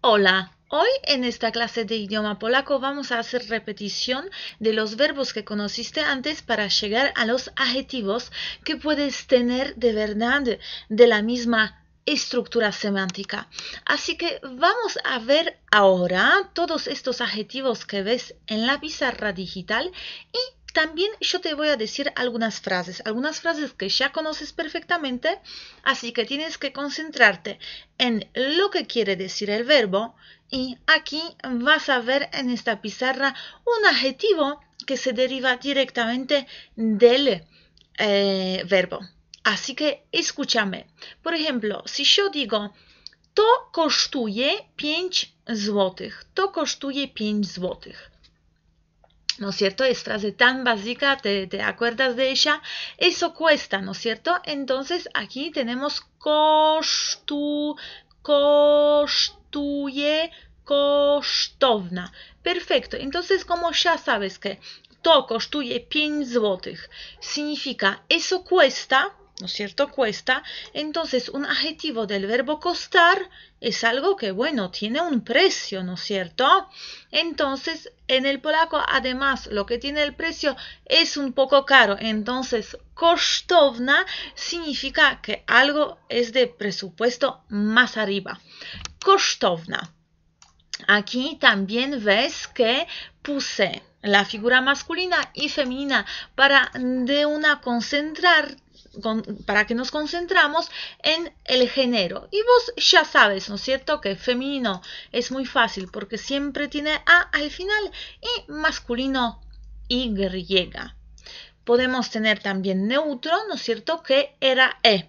Hola, hoy en esta clase de idioma polaco vamos a hacer repetición de los verbos que conociste antes para llegar a los adjetivos que puedes tener de verdad de la misma estructura semántica. Así que vamos a ver ahora todos estos adjetivos que ves en la pizarra digital y también yo te voy a decir algunas frases, algunas frases que ya conoces perfectamente, así que tienes que concentrarte en lo que quiere decir el verbo y aquí vas a ver en esta pizarra un adjetivo que se deriva directamente del eh, verbo. Así que escúchame. Por ejemplo, si yo digo, to kosztuje 5 złotych, to kosztuje 5 złotych. ¿no es cierto? Es frase tan básica, te, te, acuerdas de ella, eso cuesta, ¿no es cierto? Entonces aquí tenemos costu, costuje, kosztowna. Perfecto, entonces como ya sabes que to costuye 5 złotych, significa eso cuesta, ¿no es cierto? Cuesta. Entonces, un adjetivo del verbo costar es algo que, bueno, tiene un precio, ¿no es cierto? Entonces, en el polaco, además, lo que tiene el precio es un poco caro. Entonces, kosztowna significa que algo es de presupuesto más arriba. Kosztowna. Aquí también ves que puse la figura masculina y femenina para de una concentrar para que nos concentramos en el género. Y vos ya sabes, ¿no es cierto?, que femenino es muy fácil porque siempre tiene A al final y masculino Y. Podemos tener también neutro, ¿no es cierto?, que era E.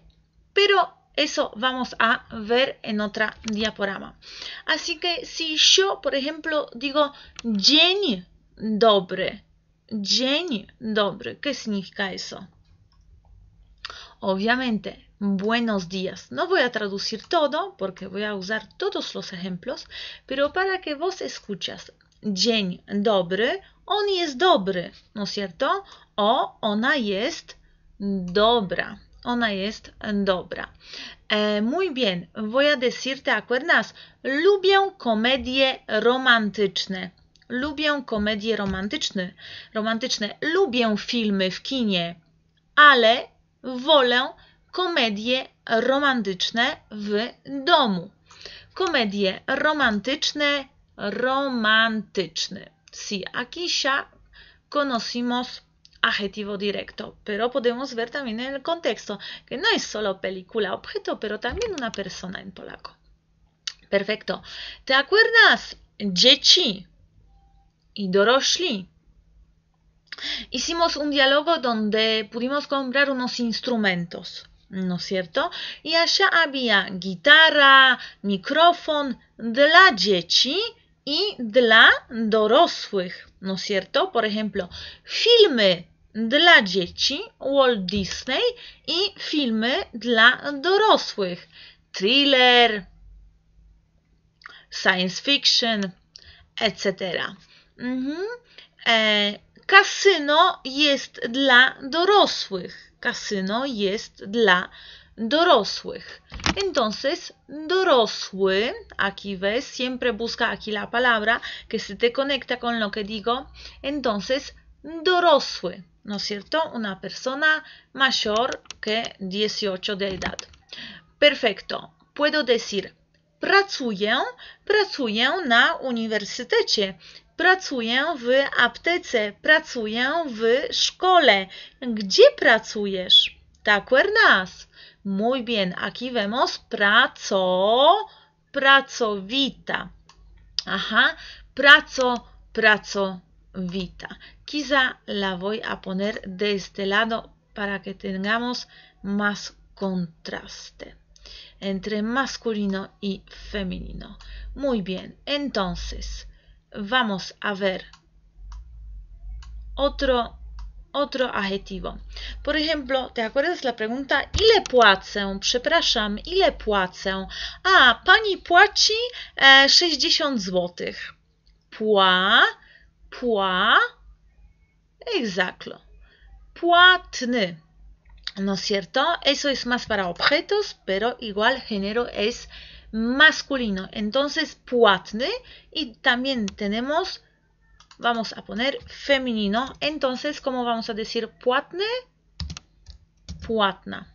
Pero eso vamos a ver en otra diaporama. Así que si yo, por ejemplo, digo Jenny, dobry. Dzień dobry. ¿Qué significa eso? Obviamente, buenos días. No voy a traducir todo porque voy a usar todos los ejemplos, pero para que vos escuchas dzień dobry, on jest dobry, ¿no es cierto? O ona jest dobra. Ona jest dobra. Mój e, muy bien, voy a decirte, acuerdas? Lubię komedie romantyczne. Lubię komedie romantyczne, romantyczne, lubię filmy w kinie, ale wolę komedie romantyczne w domu. Komedie romantyczne, romantyczne. Si aquí ya conocimos adjetivo directo, pero podemos ver también en el contexto que no es solo película objeto, pero también una persona en polaco. Perfecto. ¿Te acuerdas, dzieci? y dorosli Hicimos un diálogo donde pudimos comprar unos instrumentos, ¿no es cierto? Y allá había guitarra, micrófono dla dzieci y dla dorosłych, ¿no es cierto? Por ejemplo, filmy dla dzieci Walt Disney y filmy dla dorosłych, thriller, science fiction, etc. Eh, Casino es kasyno jest dla dorosłych. Kasyno jest dla dorosłych. Entonces, dorosły, aquí ves, siempre busca aquí la palabra que se te conecta con lo que digo. Entonces, dorosły, ¿no es cierto? Una persona mayor que 18 de edad. Perfecto. Puedo decir, pracuję, pracuję na uniwersytecie. Pracuję w aptece, pracuję w szkole. Gdzie pracujesz? De acuerdas? Muy bien, aquí vemos praco, pracowita. Aha, praco, pracowita. Quizá la voy a poner de este lado para que tengamos más contraste entre masculino y femenino. Muy bien, entonces, vamos a ver otro, otro adjetivo. Por ejemplo, ¿te acuerdas la pregunta? Ile płacę? Przepraszam, ile płacę? Ah, pani płaci 60 e, zł. Pła, pła, exacto. Płatny. ¿No es cierto? Eso es más para objetos, pero igual género es masculino. Entonces, płatny. Y también tenemos, vamos a poner femenino. Entonces, ¿cómo vamos a decir płatny? Płatna.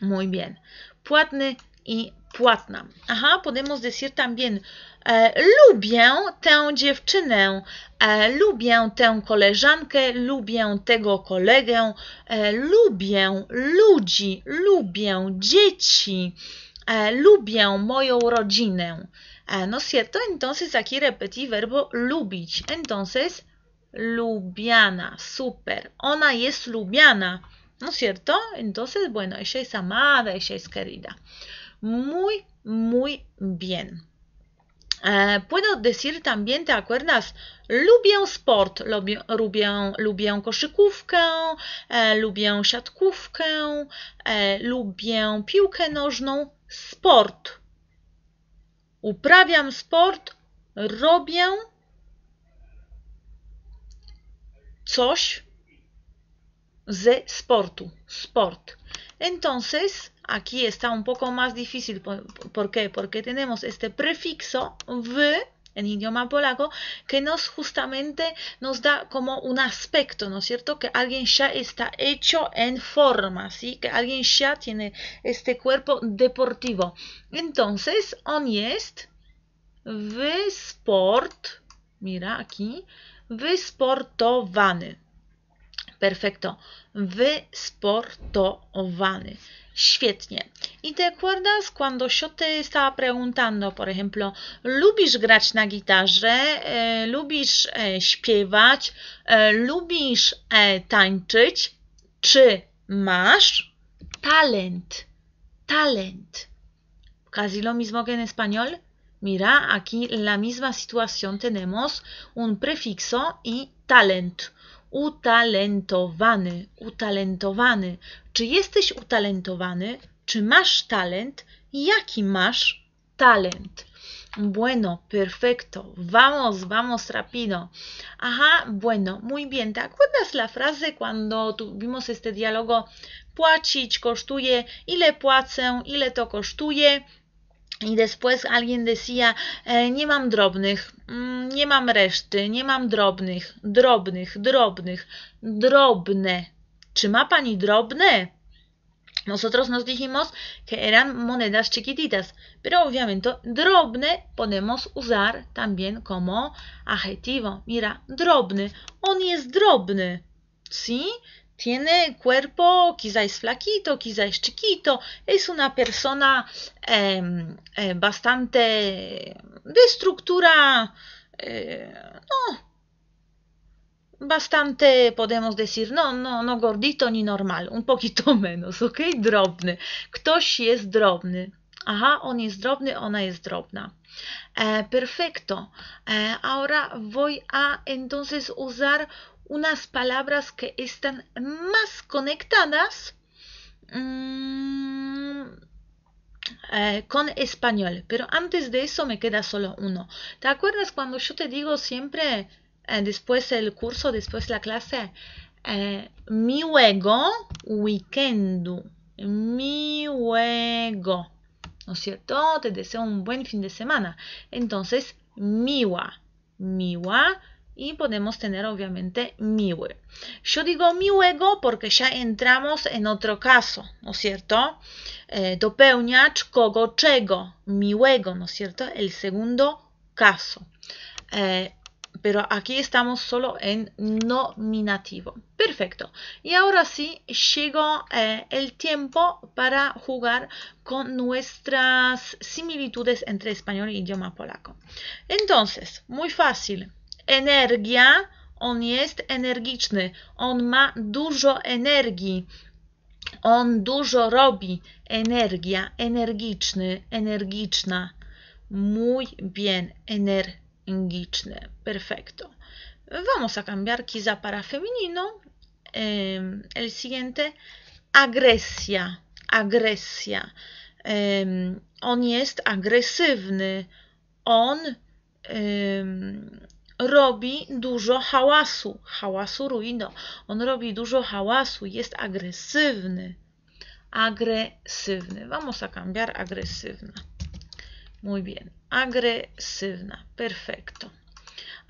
Muy bien. Płatny i płatna. Aha, podemos decir también e, lubię tę dziewczynę, e, lubię tę koleżankę, lubię tego kolegę, e, lubię ludzi, lubię dzieci. E, lubię moją rodzinę. E, ¿No cierto? Entonces aquí repetí verbo lubić. Entonces, lubiana. Super. Ona jest lubiana. ¿No cierto? Entonces, bueno, ella es amada, ella es querida. Muy, muy bien. E, puedo decir también, ¿te acuerdas? Lubię sport, lubię, lubię, lubię koszykówkę, lubię siatkówkę, lubię piłkę nożną sport. Uprawiam sport, robię coś ze sportu, sport. Entonces, aquí está un poco más difícil. ¿Por qué? Porque tenemos este prefixo v en idioma polaco, que nos justamente nos da como un aspecto, ¿no es cierto? Que alguien ya está hecho en forma, ¿sí? Que alguien ya tiene este cuerpo deportivo. Entonces, on jest sport mira aquí, wysportowany. Perfecto, wysportowany. Świetnie. Y te acuerdas cuando yo te estaba preguntando, por ejemplo, lubisz grać na gitarze, e, lubisz e, śpiewać, e, lubisz tańczyć, czy masz talent? Talent. Casi lo mismo que en español. Mira, aquí la misma situación tenemos un prefijo y talent utalentowany, utalentowany. Czy jesteś utalentowany? Czy masz talent? Jaki masz talent? Bueno, perfecto. Vamos, vamos rápido. Ajá, bueno, muy bien. ¿Te acuerdas la frase cuando tuvimos este diálogo? Płacić kosztuje, ile płacę, ile to kosztuje? i después alguien decía, e, nie mam drobnych, mm, nie mam reszty, nie mam drobnych, drobnych, drobnych, drobne. ¿Czy ma pani drobne? Nosotros nos dijimos que eran monedas chiquititas, pero obviamente drobne podemos usar también como adjetivo. Mira, drobny, on jest drobny. ¿Sí? tiene cuerpo quizás flaquito, quizás chiquito, es una persona eh, eh, bastante de estructura, eh, no, bastante podemos decir, no, no, no gordito ni normal, un poquito menos, ok? Drobny. Ktoś jest drobny. Aha, on jest drobny, ona jest drobna. E, perfecto. E, ahora voy a entonces usar unas palabras que están más conectadas mm, eh, con español. Pero antes de eso me queda solo uno. ¿Te acuerdas cuando yo te digo siempre, eh, después del curso, después de la clase, eh, mi juego weekend? Mi juego. ¿No es cierto? Te deseo un buen fin de semana. Entonces, miwa. Miwa y podemos tener obviamente mi huevo. Yo digo mi huevo porque ya entramos en otro caso, ¿no es cierto? Eh, dopełniacz kogo czego, ¿no es cierto? El segundo caso. Eh, pero aquí estamos solo en nominativo. Perfecto. Y ahora sí, llegó eh, el tiempo para jugar con nuestras similitudes entre español e idioma polaco. Entonces, muy fácil. energia, on jest energiczny, on ma dużo energii, on dużo robi. Energia, energiczny, energiczna. mój bien, energiczny. Perfecto. Vamos a cambiar quizá para femenino eh, el siguiente. Agresja, agresja. Eh, on jest agresywny. On. Eh, robi dużo hałasu. Hałasu ruino. On robi dużo hałasu, jest agresywny. Agresywny. Vamos a cambiar agresywna. Muy bien. Agresywna. Perfecto.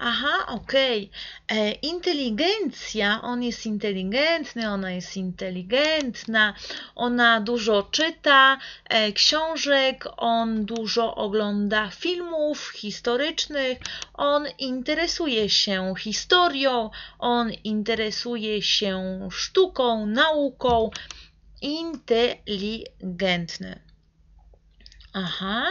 Aha, okej. Okay. E, inteligencja, on jest inteligentny, ona jest inteligentna, ona dużo czyta e, książek, on dużo ogląda filmów historycznych, on interesuje się historią, on interesuje się sztuką, nauką. Inteligentny. Aha.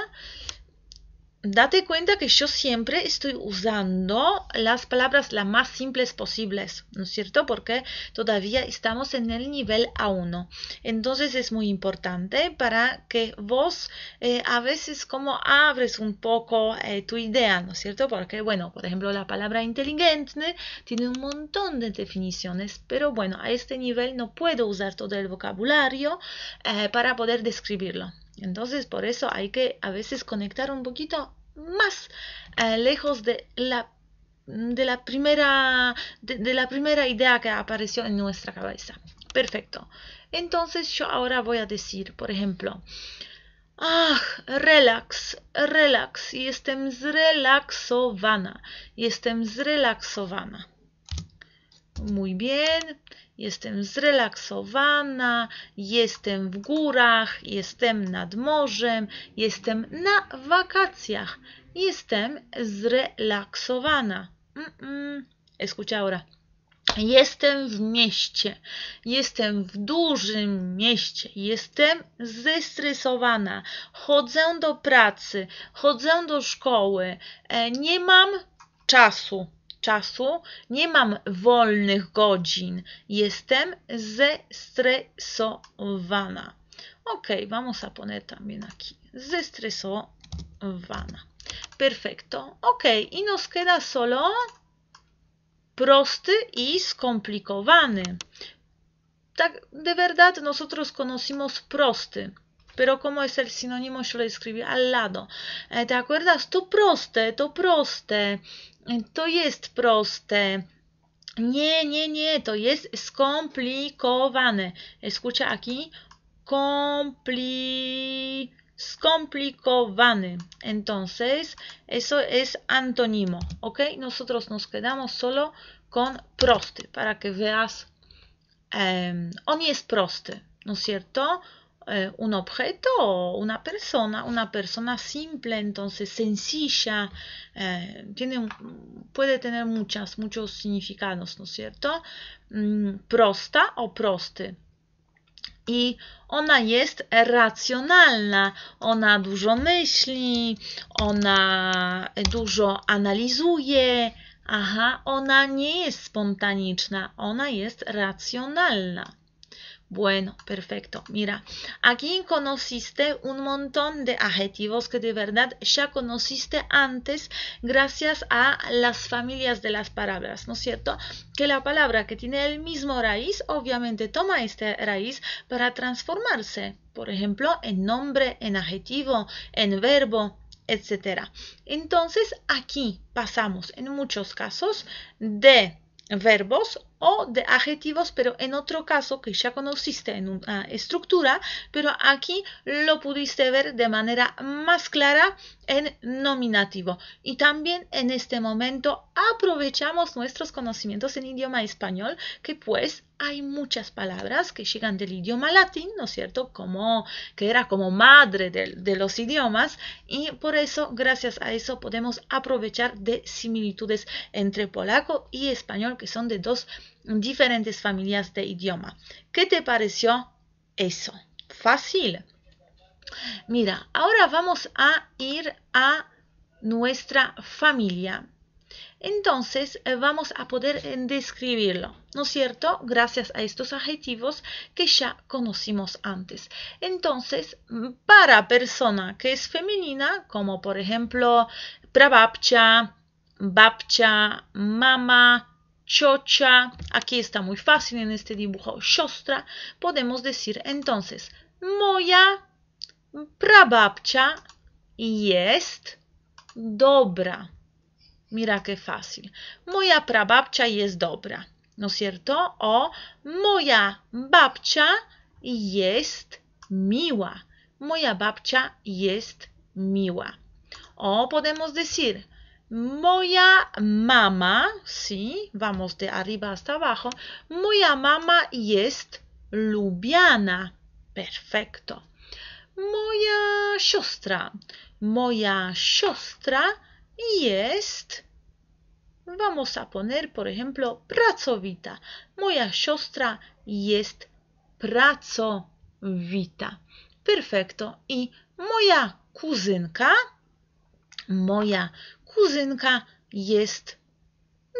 date cuenta que yo siempre estoy usando las palabras las más simples posibles, ¿no es cierto? Porque todavía estamos en el nivel A1. Entonces es muy importante para que vos eh, a veces como abres un poco eh, tu idea, ¿no es cierto? Porque, bueno, por ejemplo, la palabra inteligente tiene un montón de definiciones, pero bueno, a este nivel no puedo usar todo el vocabulario eh, para poder describirlo. Entonces, por eso hay que a veces conectar un poquito más eh, lejos de la, de, la primera, de, la primera idea que apareció en nuestra cabeza. Perfecto. Entonces yo ahora voy a decir, por ejemplo, ah, relax, relax, y relaxovana, y estemos relaxovana. Muy bien, Jestem zrelaksowana, jestem w górach, jestem nad morzem, jestem na wakacjach. Jestem zrelaksowana. Mm -mm. Jestem w mieście, jestem w dużym mieście, jestem zestresowana, chodzę do pracy, chodzę do szkoły, e, nie mam czasu czasu, nie mam wolnych godzin, jestem zestresowana. Ok, vamos a poner también aquí, zestresowana. Perfecto, ok, i nos queda solo prosty i skomplikowany. Tak de verdad nosotros conocimos prosty. pero como es el sinónimo yo lo escribí al lado. Eh, ¿Te acuerdas? To proste, to proste, to jest proste. Nie, nie, nie, to jest skomplikowane. Escucha aquí, compli, vane Entonces, eso es antónimo, ¿ok? Nosotros nos quedamos solo con proste. para que veas, em, on es proste. ¿no es cierto? eh, un objeto, una persona, una persona simple, entonces sencilla, eh, tiene, puede tener muchas, muchos significados, ¿no es cierto? Mm, prosta o prosty. I ona jest racjonalna, ona dużo myśli, ona dużo analizuje. Aha, ona nie jest spontaniczna, ona jest racjonalna. Bueno, perfecto. Mira, aquí conociste un montón de adjetivos que de verdad ya conociste antes gracias a las familias de las palabras, ¿no es cierto? Que la palabra que tiene el mismo raíz obviamente toma esta raíz para transformarse, por ejemplo, en nombre, en adjetivo, en verbo, etcétera. Entonces aquí pasamos en muchos casos de verbos o de adjetivos, pero en otro caso que ya conociste en una ah, estructura, pero aquí lo pudiste ver de manera más clara en nominativo. Y también en este momento aprovechamos nuestros conocimientos en idioma español, que pues hay muchas palabras que llegan del idioma latín, ¿no es cierto? Como que era como madre de, los idiomas y por eso, gracias a eso, podemos aprovechar de similitudes entre polaco y español, que son de dos diferentes familias de idioma. ¿Qué te pareció eso? Fácil. Mira, ahora vamos a ir a nuestra familia. Entonces eh, vamos a poder eh, describirlo, ¿no es cierto? Gracias a estos adjetivos que ya conocimos antes. Entonces, para persona que es femenina, como por ejemplo prababcha, babcha, mamá, chocha, aquí está muy fácil en este dibujo, chostra podemos decir entonces, moja prababcia jest dobra. Mira qué fácil. Moja prababcia jest dobra, ¿no es cierto? O moya babcia jest miła. Moya babcia jest miła. O podemos decir, Moya mama, sí, vamos de arriba hasta abajo. Moya mama jest lubiana. Perfecto. Moja siostra. Moja siostra jest Vamos a poner, por ejemplo, pracovita. Moja siostra jest pracovita. Perfecto. Y moja kuzynka, moja Kuzynka es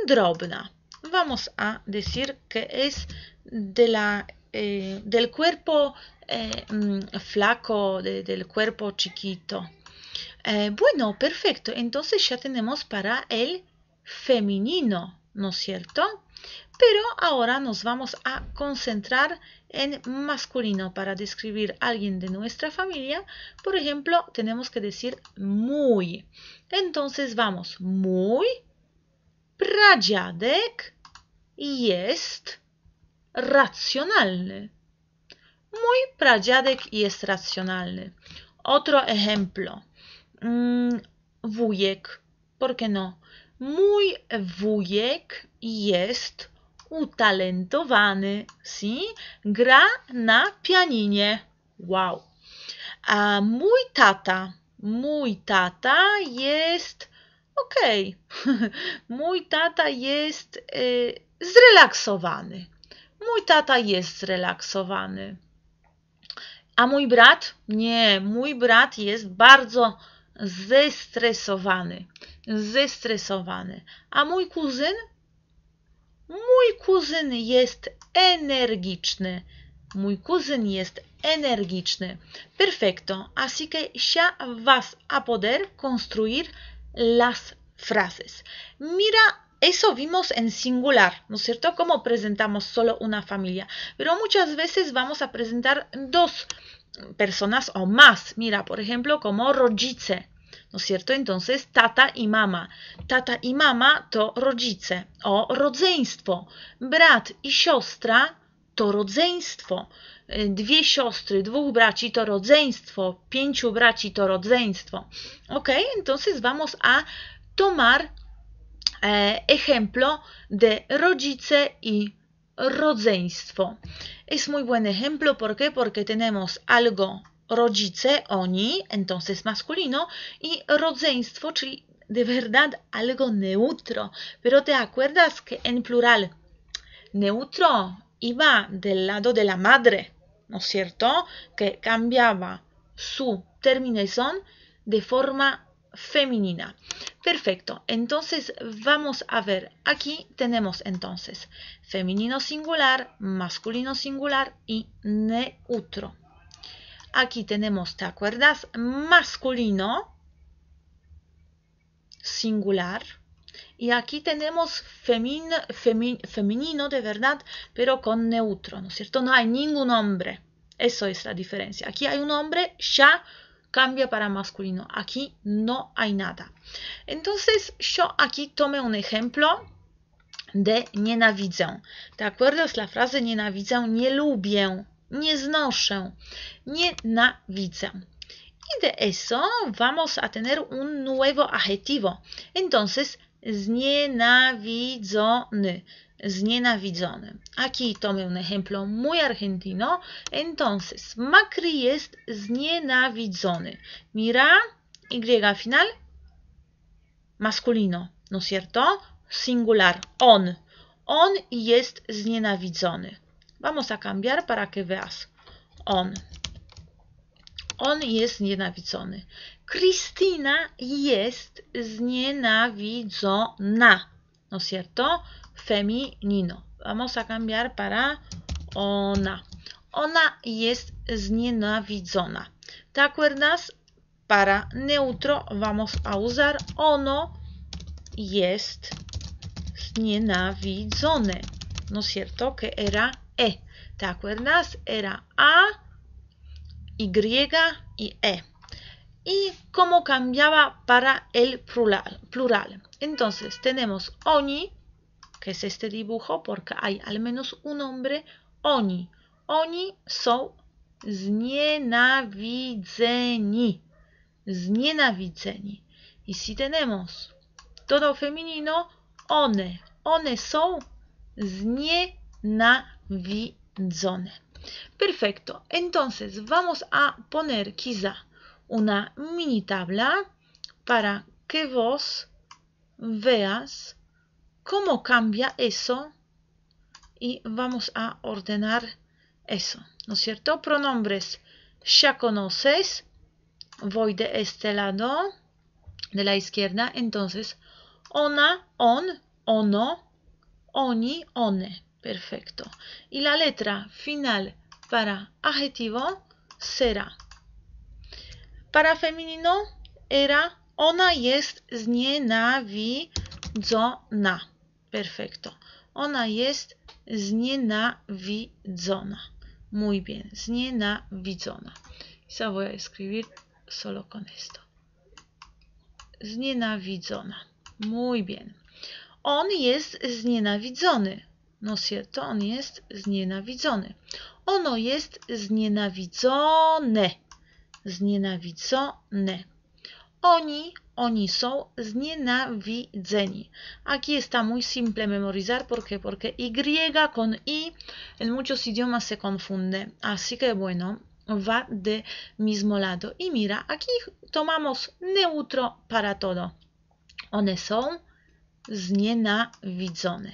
drobna. Vamos a decir que es eh, del cuerpo eh, mm, flaco, del cuerpo chiquito. Eh, bueno, perfecto. Entonces ya tenemos para el femenino. ¿no es cierto? Pero ahora nos vamos a concentrar en masculino para describir a alguien de nuestra familia. Por ejemplo, tenemos que decir muy. Entonces vamos muy pradziadek jest racjonalny. Muy pradziadek jest racjonalny. Otro ejemplo. Wujek. Mm, ¿Por qué no? Mój wujek jest utalentowany, si? Gra na pianinie. Wow. A mój tata, mój tata jest okej. Okay. mój tata jest y, zrelaksowany. Mój tata jest zrelaksowany. A mój brat? Nie, mój brat jest bardzo zestresowany, zestresowany. A mój kuzyn? Mój kuzyn jest energiczny. Mój kuzyn jest energiczny. Perfecto. Así que ya vas a poder construir las frases. Mira, eso vimos en singular, ¿no es cierto? Cómo presentamos solo una familia. Pero muchas veces vamos a presentar dos personas o más. Mira, por ejemplo, como rodzice. ¿no es cierto? Entonces, tata y mama. Tata i mama to rodzice. O, rodzeństwo. Brat i siostra to rodzeństwo. Y, dwie siostry, dwóch braci to rodzeństwo. Pięciu braci to rodzeństwo. ¿Ok? Entonces vamos a tomar eh, ejemplo de rodzice y rodzeństwo. Es muy buen ejemplo, ¿por qué? Porque tenemos algo rodzice, oni, entonces masculino, y rodzeństwo, de verdad algo neutro. Pero te acuerdas que en plural neutro iba del lado de la madre, ¿no es cierto? Que cambiaba su terminación de forma femenina. Perfecto, entonces vamos a ver, aquí tenemos entonces femenino singular, masculino singular y neutro. Aquí tenemos, ¿te acuerdas? Masculino, singular. Y aquí tenemos femenino de verdad, pero con neutro, ¿no es cierto? No hay ningún hombre. Eso es la diferencia. Aquí hay un hombre, ya cambia para masculino. Aquí no hay nada. Entonces yo aquí tomé un ejemplo de nienawidzę. ¿Te acuerdas la frase nienawidzę? Nie lubię. nie znoszę, nienawidzę. Y de eso vamos a tener un nuevo adjetivo. Entonces, znienawidzony. Znienawidzony. Aquí tomé un ejemplo muy argentino. Entonces, Macri jest znienawidzony. Mira, Y final, masculino, ¿no es cierto? Singular, on. On jest y znienawidzony. Vamos a cambiar para que veas. On. On jest nienawidzony. Cristina jest znienawidzona. ¿No es cierto? Feminino. Vamos a cambiar para ona. Ona jest znienawidzona. ¿Te acuerdas? Para neutro vamos a usar ono jest znienawidzone. ¿No es cierto? Que era E. ¿Te acuerdas? Era A, Y y E. Y cómo cambiaba para el plural. Entonces tenemos Oni, que es este dibujo, porque hay al menos un hombre, Oni. Oni son znienawidzeni. Znienawidzeni. Y si tenemos todo femenino, one. One son znienawidzeni Perfecto. Entonces vamos a poner quizá una mini tabla para que vos veas cómo cambia eso y vamos a ordenar eso, ¿no es cierto? Pronombres ya conoces, voy de este lado, de la izquierda, entonces ona, on, ono, oni, one. Perfecto. Y la letra final para adjetivo será. Para femenino era ona jest znienawidzona. Perfecto. Ona jest znienawidzona. Muy bien. Znienawidzona. Quizá voy a escribir solo con esto. Znienawidzona. Muy bien. On jest znienawidzony. No się, to on jest znienawidzony. Ono jest znienawidzone. Znienawidzone. Oni, oni są znienawidzeni. Aquí está muy simple memorizar porque porque y con i en muchos idiomas se confunde. Así que bueno, va de mismo lado. Y mira, aquí tomamos neutro para todo. One są znienawidzone.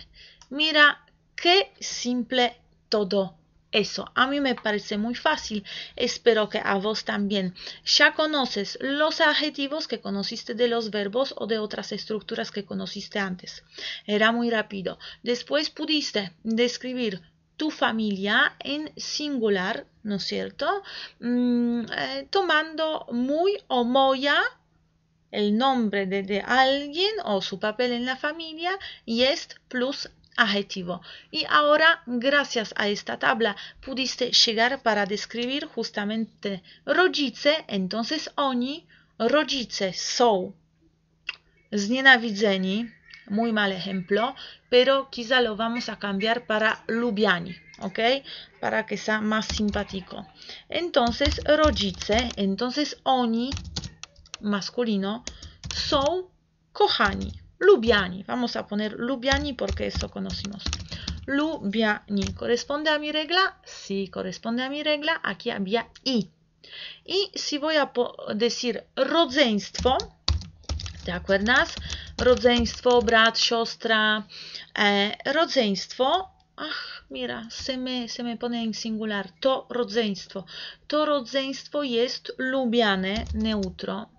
Mira, Qué simple todo eso. A mí me parece muy fácil. Espero que a vos también. Ya conoces los adjetivos que conociste de los verbos o de otras estructuras que conociste antes. Era muy rápido. Después pudiste describir tu familia en singular, ¿no es cierto? Mm, eh, tomando muy o moya el nombre de, alguien o su papel en la familia y es plus y ahora, gracias a esta tabla, pudiste llegar para describir justamente rodzice, entonces oni, rodzice sou, znienawidzeni, muy mal ejemplo, pero quizá lo vamos a cambiar para lubiani, ¿ok? Para que sea más simpático. Entonces, rodzice, entonces oni, masculino, sou, kochani. Lubiani. Vamos a poner Lubiani porque eso conocimos. Lubiani. ¿Corresponde a mi regla? Sí, corresponde a mi regla. Aquí había I. Y si voy a decir rodzeństwo, ¿te acuerdas? Rodzeństwo, brat, siostra. Eh, rodzeństwo. Ah, mira, se me, se me pone en singular. To rodzeństwo. To rodzeństwo jest lubiane, neutro.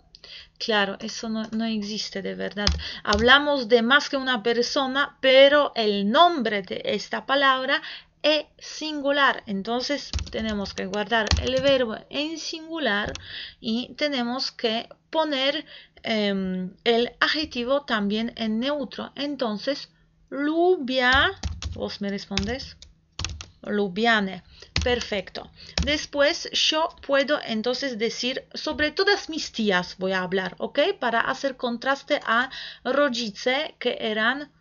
Claro, eso no, existe de verdad. Hablamos de más que una persona, pero el nombre de esta palabra es singular. Entonces tenemos que guardar el verbo en singular y tenemos que poner em, el adjetivo también en neutro. Entonces, Lubia, vos me respondes, Lubiane. Perfecto. Después yo puedo entonces decir, sobre todas mis tías voy a hablar, ¿ok? Para hacer contraste a rodzice, que eran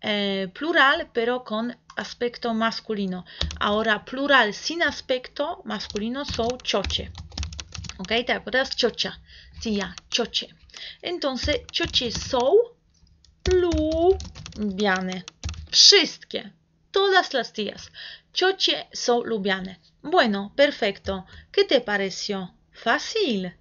eh, plural, pero con aspecto masculino. Ahora, plural sin aspecto masculino son choche. ¿Ok? ¿Te acuerdas? Chocha, tía, choche. Entonces, choche son pluviane. Wszystkie todas las días. Choche so lubiane. Bueno, perfecto. ¿Qué te pareció? Fácil.